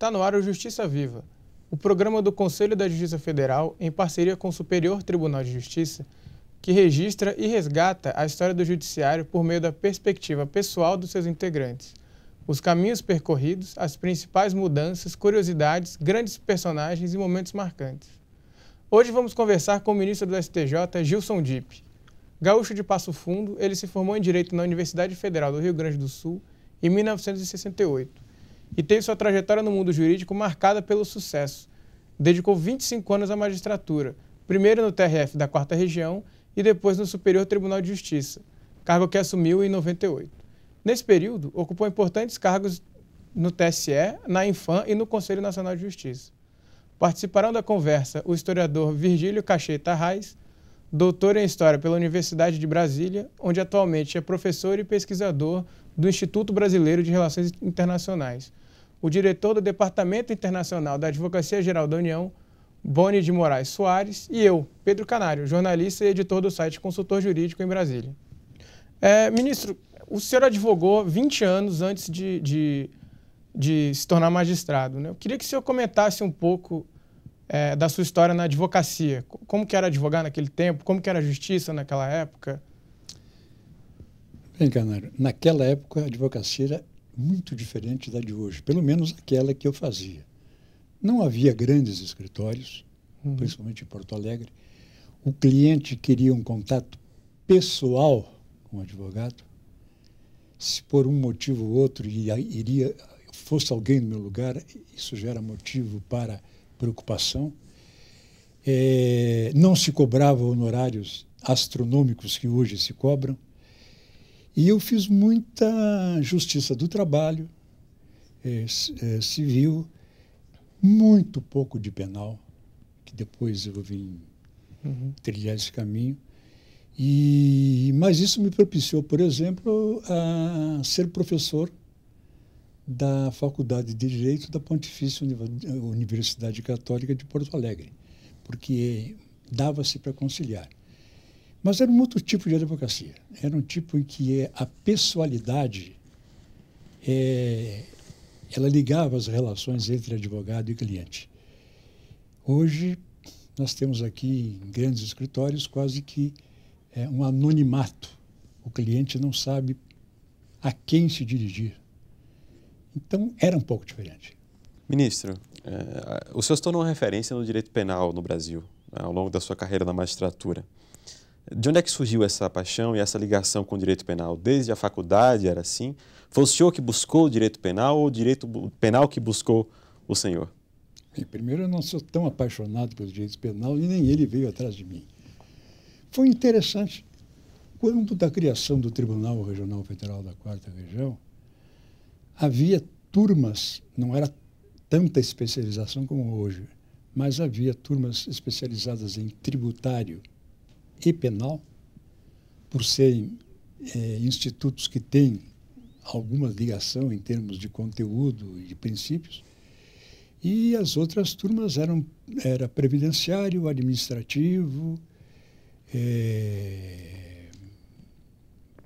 Está no ar o Justiça Viva, o programa do Conselho da Justiça Federal, em parceria com o Superior Tribunal de Justiça, que registra e resgata a história do Judiciário por meio da perspectiva pessoal dos seus integrantes, os caminhos percorridos, as principais mudanças, curiosidades, grandes personagens e momentos marcantes. Hoje vamos conversar com o ministro do STJ, Gilson Dipp. Gaúcho de Passo Fundo, ele se formou em Direito na Universidade Federal do Rio Grande do Sul em 1968 e teve sua trajetória no mundo jurídico marcada pelo sucesso. Dedicou 25 anos à magistratura, primeiro no TRF da 4 Região e depois no Superior Tribunal de Justiça, cargo que assumiu em 98. Nesse período, ocupou importantes cargos no TSE, na Infam e no Conselho Nacional de Justiça. Participarão da conversa o historiador Virgílio Cacheta Reis, doutor em História pela Universidade de Brasília, onde atualmente é professor e pesquisador do Instituto Brasileiro de Relações Internacionais, o diretor do Departamento Internacional da Advocacia Geral da União, Boni de Moraes Soares, e eu, Pedro Canário, jornalista e editor do site Consultor Jurídico em Brasília. É, ministro, o senhor advogou 20 anos antes de, de, de, se tornar magistrado. Né? Eu queria que o senhor comentasse um pouco é, da sua história na advocacia. Como que era advogar naquele tempo? Como que era a justiça naquela época? Bem, Canário, naquela época a advocacia muito diferente da de hoje, pelo menos aquela que eu fazia. Não havia grandes escritórios, uhum. principalmente em Porto Alegre. O cliente queria um contato pessoal com o advogado. Se por um motivo ou outro iria fosse alguém no meu lugar, isso gera motivo para preocupação. É, não se cobrava honorários astronômicos que hoje se cobram. E eu fiz muita justiça do trabalho é, é, civil, muito pouco de penal, que depois eu vim uhum. trilhar esse caminho. E, mas isso me propiciou, por exemplo, a ser professor da Faculdade de Direito da Pontifícia Universidade Católica de Porto Alegre, porque dava-se para conciliar. Mas era um outro tipo de advocacia. Era um tipo em que eh, a pessoalidade é, ela ligava as relações entre advogado e cliente. Hoje, nós temos aqui, em grandes escritórios, quase que é, um anonimato. O cliente não sabe a quem se dirigir. Então, era um pouco diferente. Ministro, é, o senhor se tornou referência no direito penal no Brasil, né, ao longo da sua carreira na magistratura. De onde é que surgiu essa paixão e essa ligação com o direito penal? Desde a faculdade era assim? Foi o senhor que buscou o direito penal ou o direito penal que buscou o senhor? Bem, primeiro, eu não sou tão apaixonado pelo direito penal e nem ele veio atrás de mim. Foi interessante. Quando da criação do Tribunal Regional Federal da Quarta Região, havia turmas, não era tanta especialização como hoje, mas havia turmas especializadas em tributário, e penal, por serem é, institutos que têm alguma ligação em termos de conteúdo e de princípios, e as outras turmas eram era previdenciário, administrativo, é,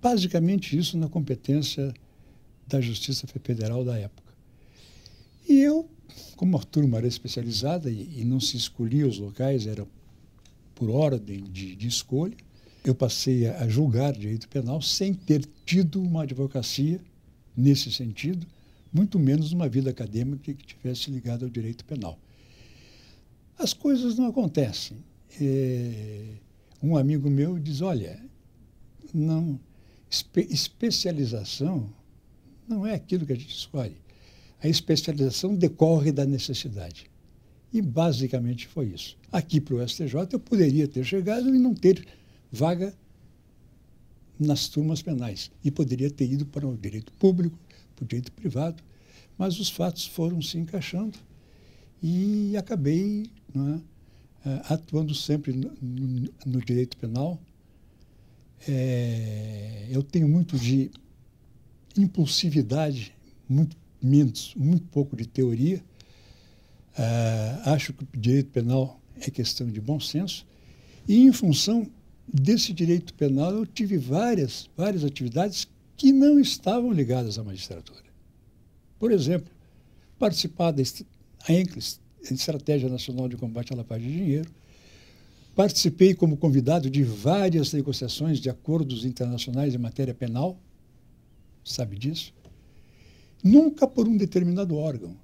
basicamente isso na competência da Justiça Federal da época. E eu, como a turma era especializada e, e não se escolhia os locais, era por ordem de, de escolha, eu passei a julgar direito penal sem ter tido uma advocacia nesse sentido, muito menos uma vida acadêmica que tivesse ligada ao direito penal. As coisas não acontecem. É, um amigo meu diz: olha, não, espe especialização não é aquilo que a gente escolhe. A especialização decorre da necessidade. E basicamente foi isso. Aqui para o STJ eu poderia ter chegado e não ter vaga nas turmas penais. E poderia ter ido para o direito público, para o direito privado. Mas os fatos foram se encaixando e acabei é, é, atuando sempre no, no, no direito penal. É, eu tenho muito de impulsividade, muito menos, muito pouco de teoria. Uh, acho que o direito penal é questão de bom senso. E, em função desse direito penal, eu tive várias, várias atividades que não estavam ligadas à magistratura. Por exemplo, participar da ENCLES, Estratégia Nacional de Combate à Lavagem de Dinheiro, Participei como convidado de várias negociações de acordos internacionais em matéria penal, sabe disso? Nunca por um determinado órgão.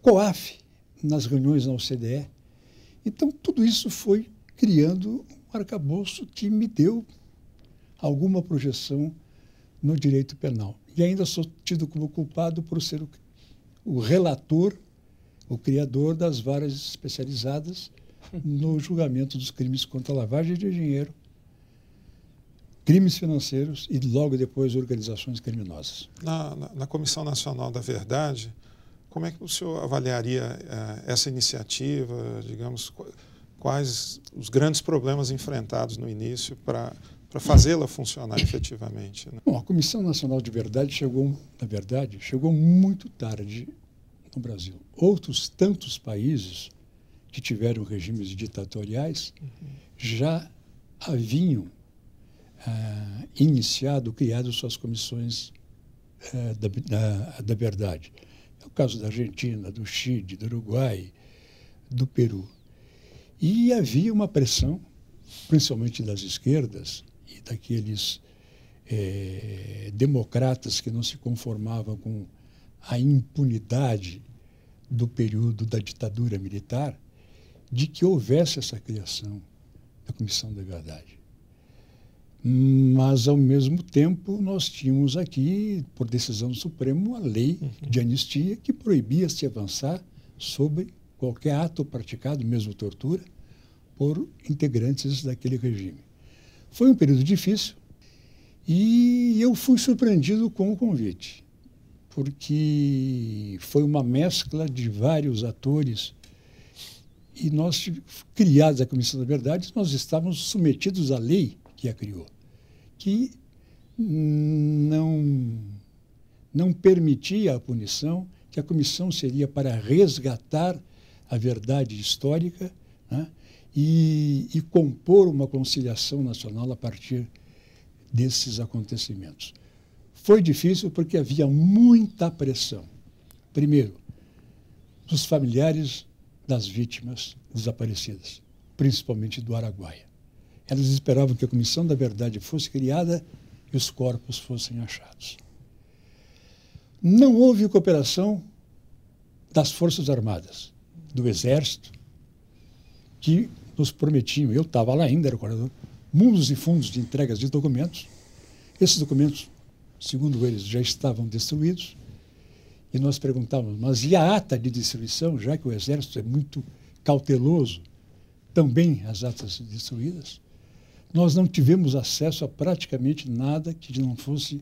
COAF, nas reuniões na OCDE. Então, tudo isso foi criando um arcabouço que me deu alguma projeção no direito penal. E ainda sou tido como culpado por ser o, o relator, o criador das varas especializadas no julgamento dos crimes contra a lavagem de dinheiro, crimes financeiros e logo depois organizações criminosas. Na, na, na Comissão Nacional da Verdade, como é que o senhor avaliaria uh, essa iniciativa, digamos, quais os grandes problemas enfrentados no início para para fazê-la funcionar efetivamente? Né? Bom, a Comissão Nacional de Verdade chegou, na verdade, chegou muito tarde no Brasil. Outros tantos países que tiveram regimes ditatoriais uhum. já haviam eh, iniciado, criado suas comissões eh, da, da, da verdade. É o caso da Argentina, do Chile, do Uruguai, do Peru. E havia uma pressão, principalmente das esquerdas e daqueles é, democratas que não se conformavam com a impunidade do período da ditadura militar, de que houvesse essa criação da Comissão da Verdade. Mas, ao mesmo tempo, nós tínhamos aqui, por decisão do Supremo, uma lei uhum. de anistia que proibia se avançar sobre qualquer ato praticado, mesmo tortura, por integrantes daquele regime. Foi um período difícil e eu fui surpreendido com o convite, porque foi uma mescla de vários atores e nós, criados a Comissão da Verdade, nós estávamos submetidos à lei a criou, que não, não permitia a punição, que a comissão seria para resgatar a verdade histórica né, e, e compor uma conciliação nacional a partir desses acontecimentos. Foi difícil porque havia muita pressão. Primeiro, dos familiares das vítimas desaparecidas, principalmente do Araguaia. Elas esperavam que a Comissão da Verdade fosse criada e os corpos fossem achados. Não houve cooperação das Forças Armadas, do Exército, que nos prometiam, eu estava lá ainda, era coordenador, mundos e fundos de entregas de documentos. Esses documentos, segundo eles, já estavam destruídos. E nós perguntávamos, mas e a ata de destruição, já que o Exército é muito cauteloso, também as atas destruídas? nós não tivemos acesso a praticamente nada que não fosse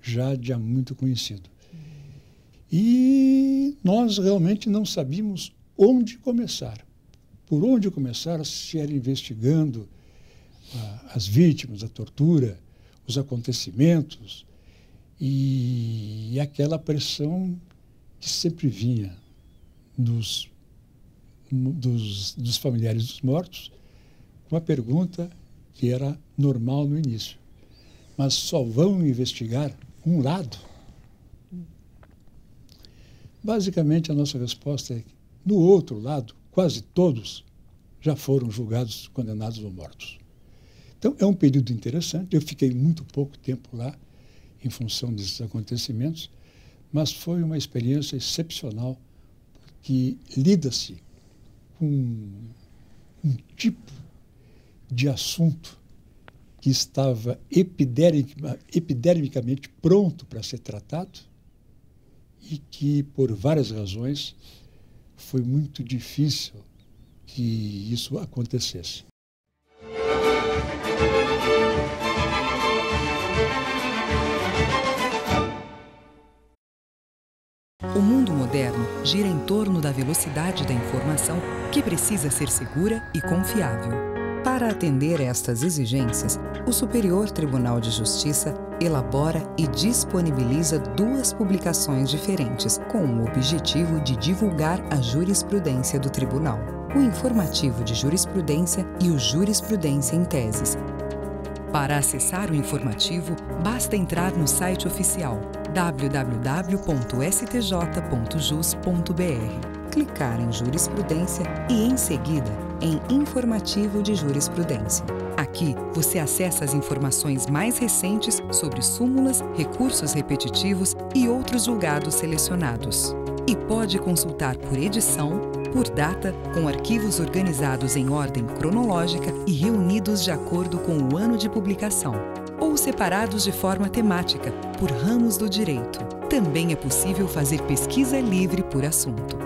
já de há muito conhecido. E nós realmente não sabíamos onde começar. Por onde começar se era investigando ah, as vítimas, a tortura, os acontecimentos e, e aquela pressão que sempre vinha dos, dos, dos familiares dos mortos uma pergunta que era normal no início. Mas só vão investigar um lado? Basicamente, a nossa resposta é que, no outro lado, quase todos já foram julgados, condenados ou mortos. Então, é um período interessante. Eu fiquei muito pouco tempo lá, em função desses acontecimentos, mas foi uma experiência excepcional, porque lida-se com um tipo de assunto que estava epidermicamente pronto para ser tratado e que, por várias razões, foi muito difícil que isso acontecesse. O mundo moderno gira em torno da velocidade da informação que precisa ser segura e confiável. Para atender estas exigências, o Superior Tribunal de Justiça elabora e disponibiliza duas publicações diferentes, com o objetivo de divulgar a jurisprudência do tribunal: o Informativo de Jurisprudência e o Jurisprudência em Teses. Para acessar o informativo, basta entrar no site oficial www.stj.jus.br, clicar em Jurisprudência e, em seguida, em Informativo de Jurisprudência. Aqui você acessa as informações mais recentes sobre súmulas, recursos repetitivos e outros julgados selecionados. E pode consultar por edição, por data, com arquivos organizados em ordem cronológica e reunidos de acordo com o ano de publicação, ou separados de forma temática, por ramos do direito. Também é possível fazer pesquisa livre por assunto.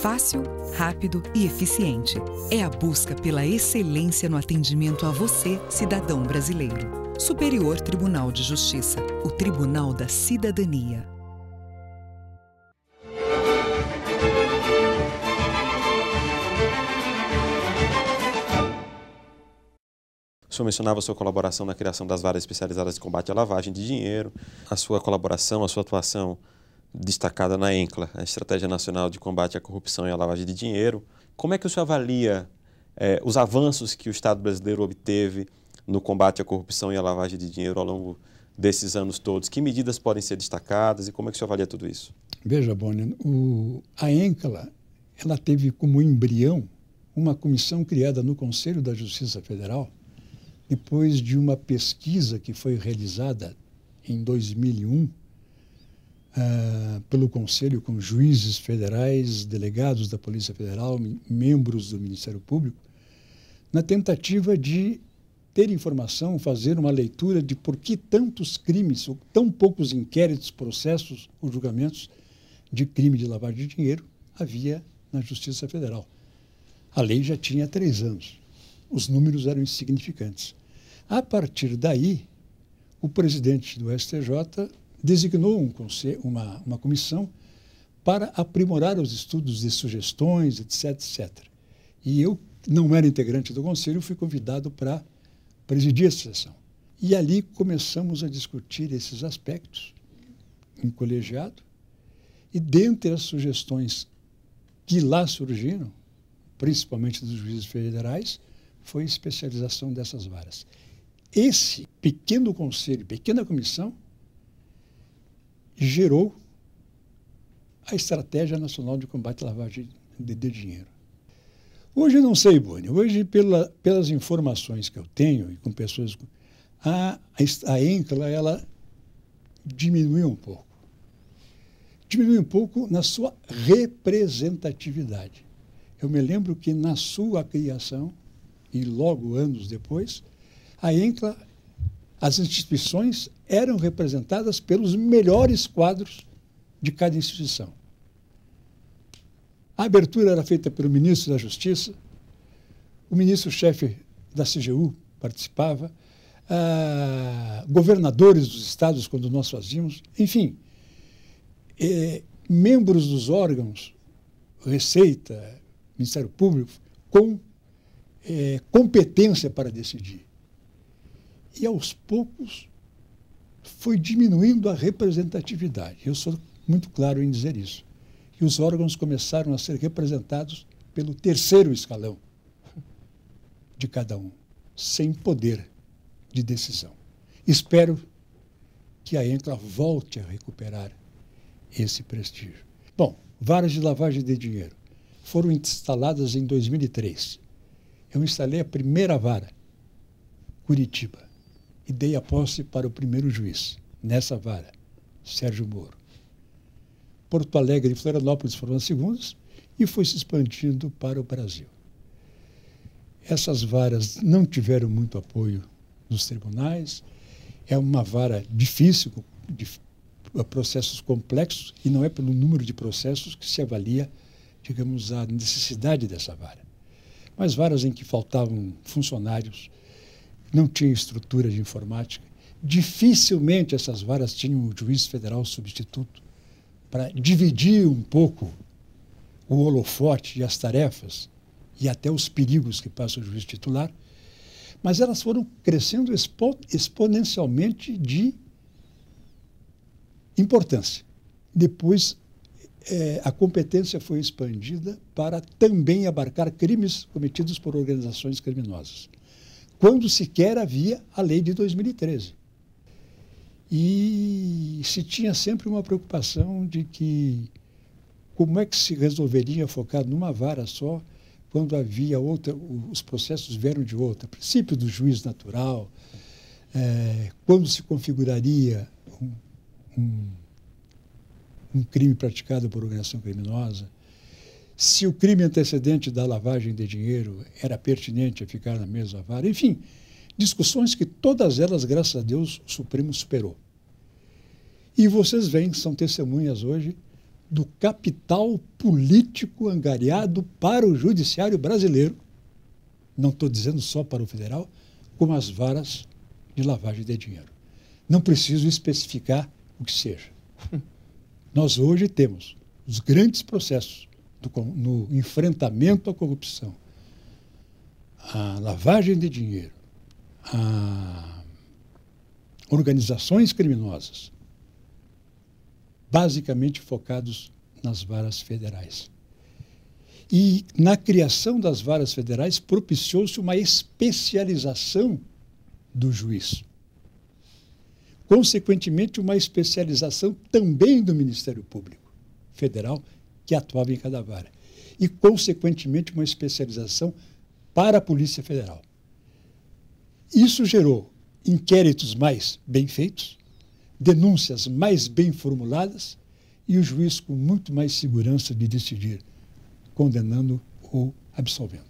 Fácil, rápido e eficiente. É a busca pela excelência no atendimento a você, cidadão brasileiro. Superior Tribunal de Justiça, o Tribunal da Cidadania. O senhor mencionava a sua colaboração na criação das varas especializadas de combate à lavagem de dinheiro, a sua colaboração, a sua atuação destacada na ENCLA, a Estratégia Nacional de Combate à Corrupção e à Lavagem de Dinheiro. Como é que o senhor avalia é, os avanços que o Estado brasileiro obteve no combate à corrupção e à lavagem de dinheiro ao longo desses anos todos? Que medidas podem ser destacadas e como é que o senhor avalia tudo isso? Veja, Bonner, o, a ENCLA ela teve como embrião uma comissão criada no Conselho da Justiça Federal depois de uma pesquisa que foi realizada em 2001 ah, pelo Conselho com juízes federais, delegados da Polícia Federal, membros do Ministério Público, na tentativa de ter informação, fazer uma leitura de por que tantos crimes, ou tão poucos inquéritos, processos ou julgamentos de crime de lavagem de dinheiro havia na Justiça Federal. A lei já tinha três anos. Os números eram insignificantes. A partir daí, o presidente do STJ designou um conselho, uma, uma comissão para aprimorar os estudos de sugestões, etc, etc. E eu não era integrante do conselho, fui convidado para presidir a sessão. E ali começamos a discutir esses aspectos em colegiado. E dentre as sugestões que lá surgiram, principalmente dos juízes federais, foi a especialização dessas varas. Esse pequeno conselho, pequena comissão, gerou a Estratégia Nacional de Combate à Lavagem de, de Dinheiro. Hoje não sei, Boni, hoje pela, pelas informações que eu tenho e com pessoas, a, a ENCLA, ela diminuiu um pouco. Diminuiu um pouco na sua representatividade. Eu me lembro que na sua criação, e logo anos depois, a ENCLA, as instituições eram representadas pelos melhores quadros de cada instituição. A abertura era feita pelo ministro da Justiça, o ministro-chefe da CGU participava, ah, governadores dos estados, quando nós fazíamos, enfim, eh, membros dos órgãos, Receita, Ministério Público, com eh, competência para decidir. E aos poucos foi diminuindo a representatividade. Eu sou muito claro em dizer isso. E os órgãos começaram a ser representados pelo terceiro escalão de cada um, sem poder de decisão. Espero que a Encla volte a recuperar esse prestígio. Bom, varas de lavagem de dinheiro foram instaladas em 2003. Eu instalei a primeira vara, Curitiba e dei a posse para o primeiro juiz, nessa vara, Sérgio Moro. Porto Alegre e Florianópolis foram as segundas e foi se expandindo para o Brasil. Essas varas não tiveram muito apoio nos tribunais, é uma vara difícil, de processos complexos, e não é pelo número de processos que se avalia, digamos, a necessidade dessa vara. Mas varas em que faltavam funcionários, não tinha estrutura de informática. Dificilmente essas varas tinham um juiz federal substituto para dividir um pouco o holofote e as tarefas e até os perigos que passa o juiz titular. Mas elas foram crescendo expo exponencialmente de importância. Depois, é, a competência foi expandida para também abarcar crimes cometidos por organizações criminosas quando sequer havia a lei de 2013. E se tinha sempre uma preocupação de que como é que se resolveria focar numa vara só quando havia outra, os processos vieram de outra, princípio do juiz natural, é, quando se configuraria um, um, um crime praticado por organização criminosa se o crime antecedente da lavagem de dinheiro era pertinente a ficar na mesma vara, enfim, discussões que todas elas, graças a Deus, o Supremo superou. E vocês vêm, são testemunhas hoje, do capital político angariado para o judiciário brasileiro, não estou dizendo só para o federal, como as varas de lavagem de dinheiro. Não preciso especificar o que seja. Nós hoje temos os grandes processos no enfrentamento à corrupção, à lavagem de dinheiro, a organizações criminosas, basicamente focados nas varas federais. E na criação das varas federais propiciou-se uma especialização do juiz. Consequentemente, uma especialização também do Ministério Público Federal que atuava em cada vara. E, consequentemente, uma especialização para a Polícia Federal. Isso gerou inquéritos mais bem feitos, denúncias mais bem formuladas e o juiz com muito mais segurança de decidir, condenando ou absolvendo.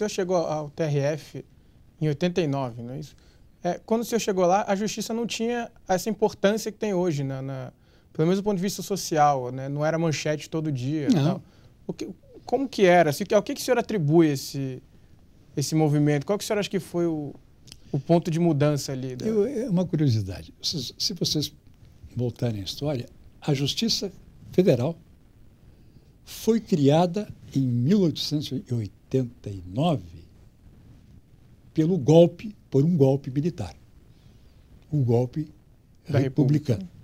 senhor chegou ao TRF em 89, não é isso? É, quando o senhor chegou lá, a justiça não tinha essa importância que tem hoje, né, na pelo menos do ponto de vista social, né? não era manchete todo dia. Não. O que, como que era? Ao que, que o senhor atribui esse, esse movimento? Qual que o senhor acha que foi o, o ponto de mudança ali? Da... Eu, é uma curiosidade. Se, se vocês voltarem à história, a Justiça Federal foi criada em 1889 pelo golpe, por um golpe militar. O um golpe da republicano. República.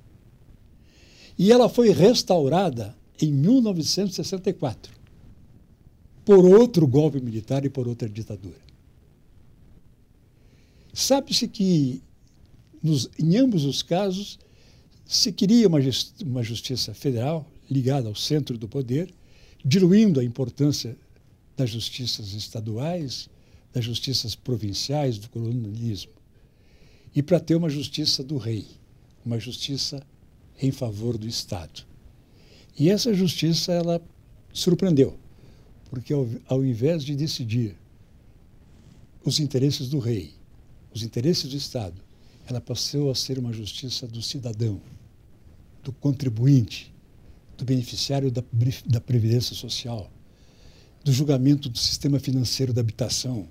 E ela foi restaurada em 1964 por outro golpe militar e por outra ditadura. Sabe-se que nos, em ambos os casos se queria uma justiça federal ligada ao centro do poder diluindo a importância das justiças estaduais, das justiças provinciais, do colonialismo, e para ter uma justiça do rei, uma justiça em favor do Estado. E essa justiça, ela surpreendeu, porque ao, ao invés de decidir os interesses do rei, os interesses do Estado, ela passou a ser uma justiça do cidadão, do contribuinte, do beneficiário da, da Previdência Social, do julgamento do sistema financeiro da habitação,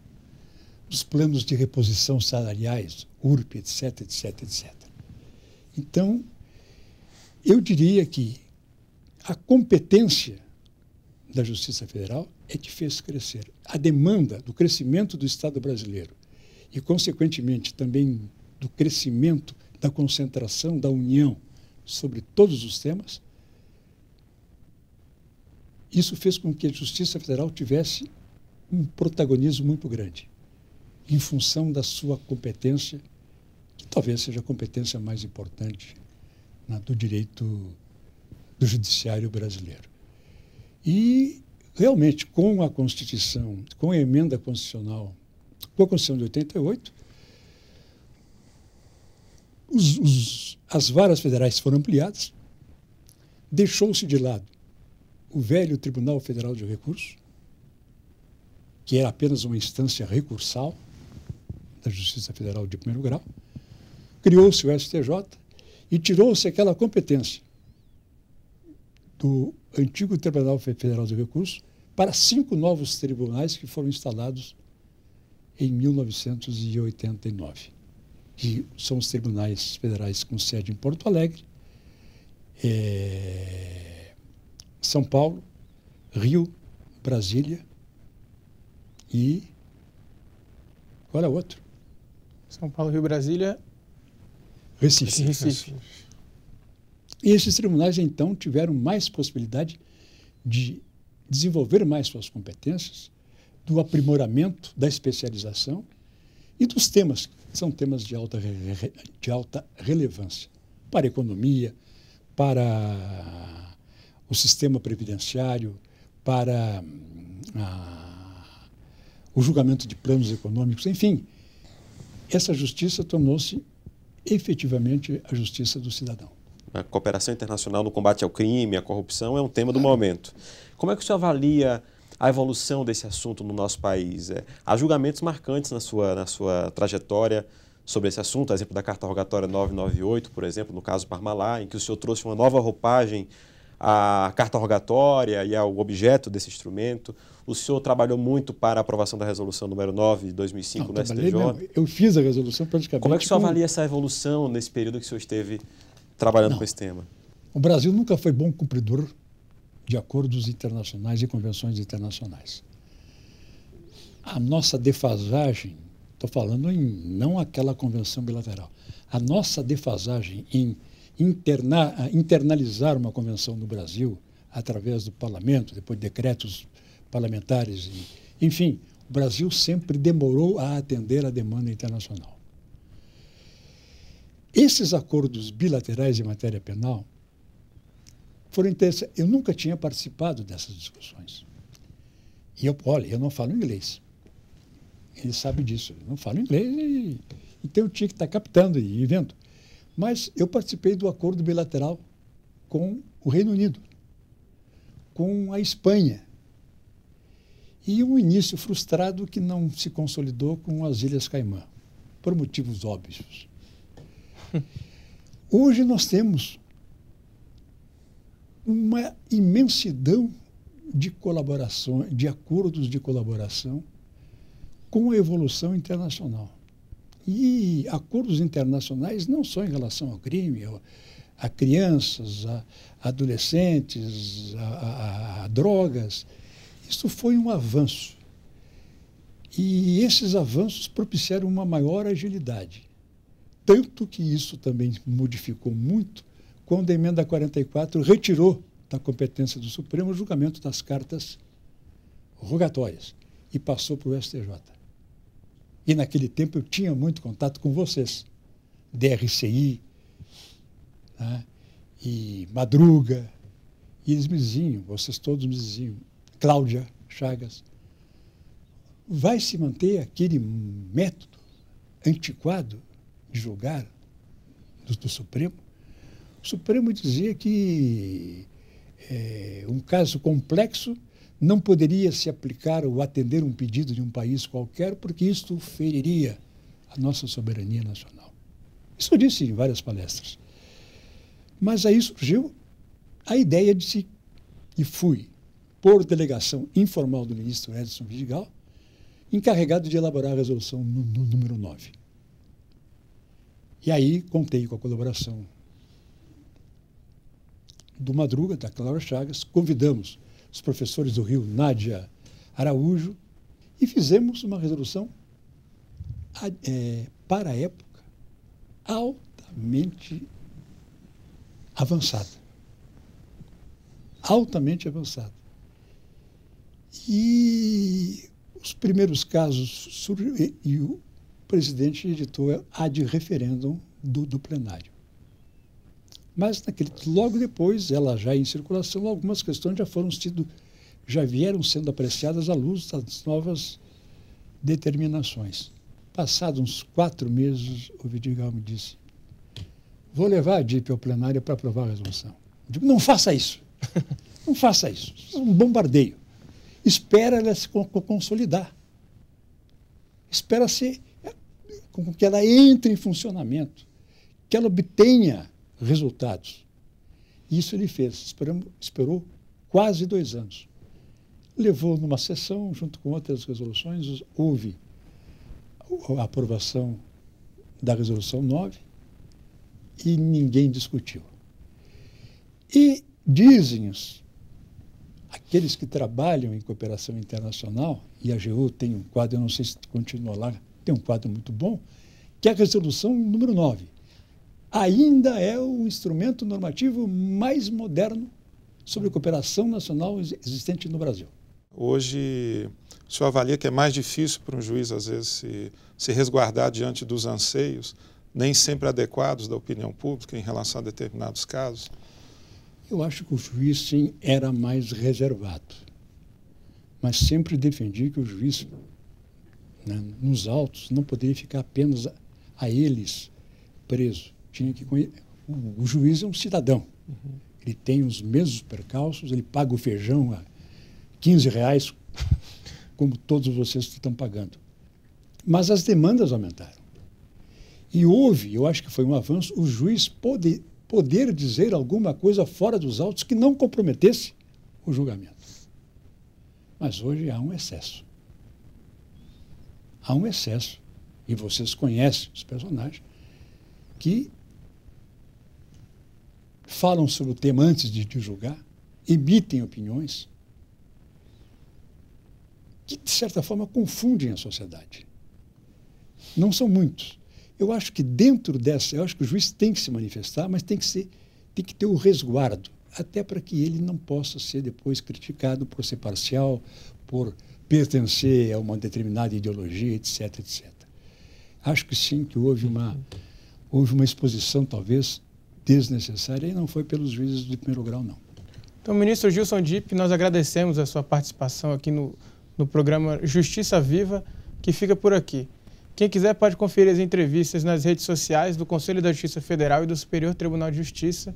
dos planos de reposição salariais, URP, etc, etc, etc. Então, eu diria que a competência da Justiça Federal é que fez crescer. A demanda do crescimento do Estado brasileiro e, consequentemente, também do crescimento da concentração da União sobre todos os temas isso fez com que a Justiça Federal tivesse um protagonismo muito grande, em função da sua competência, que talvez seja a competência mais importante do direito do judiciário brasileiro. E, realmente, com a Constituição, com a emenda constitucional, com a Constituição de 88, os, os, as varas federais foram ampliadas, deixou-se de lado o velho Tribunal Federal de Recursos, que era apenas uma instância recursal da Justiça Federal de primeiro grau, criou-se o STJ e tirou-se aquela competência do antigo Tribunal Federal de Recursos para cinco novos tribunais que foram instalados em 1989, que são os tribunais federais com sede em Porto Alegre, é, são Paulo, Rio, Brasília e. Qual é o outro? São Paulo, Rio, Brasília. Recife. Recife. E esses tribunais, então, tiveram mais possibilidade de desenvolver mais suas competências, do aprimoramento, da especialização e dos temas, que são temas de alta, de alta relevância para a economia, para o sistema previdenciário, para hum, a, o julgamento de planos econômicos, enfim. Essa justiça tornou-se efetivamente a justiça do cidadão. A cooperação internacional no combate ao crime, à corrupção é um tema do momento. Como é que o senhor avalia a evolução desse assunto no nosso país? É, há julgamentos marcantes na sua, na sua trajetória sobre esse assunto, exemplo da carta rogatória 998, por exemplo, no caso Parmalá, em que o senhor trouxe uma nova roupagem à carta rogatória e ao objeto desse instrumento. O senhor trabalhou muito para a aprovação da resolução número 9 de 2005 Não, no STJ. Mesmo. Eu fiz a resolução praticamente. Como é que o senhor com... avalia essa evolução nesse período que o senhor esteve trabalhando Não. com esse tema? O Brasil nunca foi bom cumpridor de acordos internacionais e convenções internacionais. A nossa defasagem, estou falando em não aquela convenção bilateral, a nossa defasagem em interna, internalizar uma convenção no Brasil através do parlamento, depois de decretos parlamentares. E, enfim, o Brasil sempre demorou a atender à demanda internacional. Esses acordos bilaterais em matéria penal foram interessantes. Eu nunca tinha participado dessas discussões. E eu, olha, eu não falo inglês. Ele sabe disso. Eu não falo inglês e, então eu tinha que estar captando e vendo. Mas eu participei do acordo bilateral com o Reino Unido, com a Espanha. E um início frustrado que não se consolidou com as Ilhas Caimã, por motivos óbvios. Hoje nós temos uma imensidão de colaborações, de acordos de colaboração com a evolução internacional e acordos internacionais não só em relação ao crime, a crianças, a adolescentes, a, a, a drogas. Isso foi um avanço. E esses avanços propiciaram uma maior agilidade. Tanto que isso também modificou muito quando a emenda 44 retirou da competência do Supremo o julgamento das cartas rogatórias e passou para o STJ. E naquele tempo eu tinha muito contato com vocês, DRCI, né? e Madruga, e eles me diziam, vocês todos me diziam, Cláudia Chagas, vai se manter aquele método antiquado de julgar do, do Supremo? O Supremo dizia que é, um caso complexo não poderia se aplicar ou atender um pedido de um país qualquer, porque isto feriria a nossa soberania nacional. Isso eu disse em várias palestras. Mas aí surgiu a ideia de se, e fui, por delegação informal do ministro Edson Vidigal, encarregado de elaborar a resolução número 9. E aí contei com a colaboração do Madruga, da Clara Chagas, convidamos os professores do Rio, Nádia Araújo, e fizemos uma resolução é, para a época altamente avançada. Altamente avançada. E os primeiros casos surgiram, e o presidente editou a de referêndum do, do plenário. Mas naquele, logo depois, ela já em circulação, algumas questões já foram sido, já vieram sendo apreciadas à luz das novas determinações. Passados uns quatro meses, o Vidigal me disse: Vou levar a DIP ao plenário para aprovar a resolução. Eu digo, não faça isso. Não faça isso. Isso é um bombardeio. Espera ela se consolidar. Espera se é, que ela entre em funcionamento, que ela obtenha resultados. Isso ele fez, esperamos, esperou quase dois anos. Levou numa sessão, junto com outras resoluções, houve a aprovação da resolução 9 e ninguém discutiu. E dizem nos aqueles que trabalham em cooperação internacional, e a AGU tem um quadro, eu não sei se continua lá, tem um quadro muito bom, que é a resolução número 9 ainda é o instrumento normativo mais moderno sobre cooperação nacional existente no Brasil. Hoje, o senhor avalia que é mais difícil para um juiz, às vezes, se, se resguardar diante dos anseios, nem sempre adequados da opinião pública em relação a determinados casos? Eu acho que o juiz, sim, era mais reservado. Mas sempre defendi que o juiz, né, nos autos, não poderia ficar apenas a, a eles preso tinha que o, o, juiz é um cidadão. Uhum. Ele tem os mesmos percalços, ele paga o feijão a 15 reais, como todos vocês estão pagando. Mas as demandas aumentaram. E houve, eu acho que foi um avanço, o juiz poder, poder dizer alguma coisa fora dos autos que não comprometesse o julgamento. Mas hoje há um excesso. Há um excesso, e vocês conhecem os personagens, que falam sobre o tema antes de te julgar, emitem opiniões que, de certa forma, confundem a sociedade. Não são muitos. Eu acho que dentro dessa, eu acho que o juiz tem que se manifestar, mas tem que, ser, tem que ter o resguardo, até para que ele não possa ser depois criticado por ser parcial, por pertencer a uma determinada ideologia, etc, etc. Acho que sim, que houve uma, houve uma exposição, talvez, desnecessária e não foi pelos juízes de primeiro grau, não. Então, ministro Gilson Dipp, nós agradecemos a sua participação aqui no, no programa Justiça Viva, que fica por aqui. Quem quiser pode conferir as entrevistas nas redes sociais do Conselho da Justiça Federal e do Superior Tribunal de Justiça.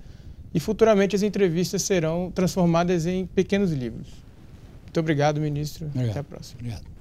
E futuramente as entrevistas serão transformadas em pequenos livros. Muito obrigado, ministro. Obrigado. Até a próxima. Obrigado.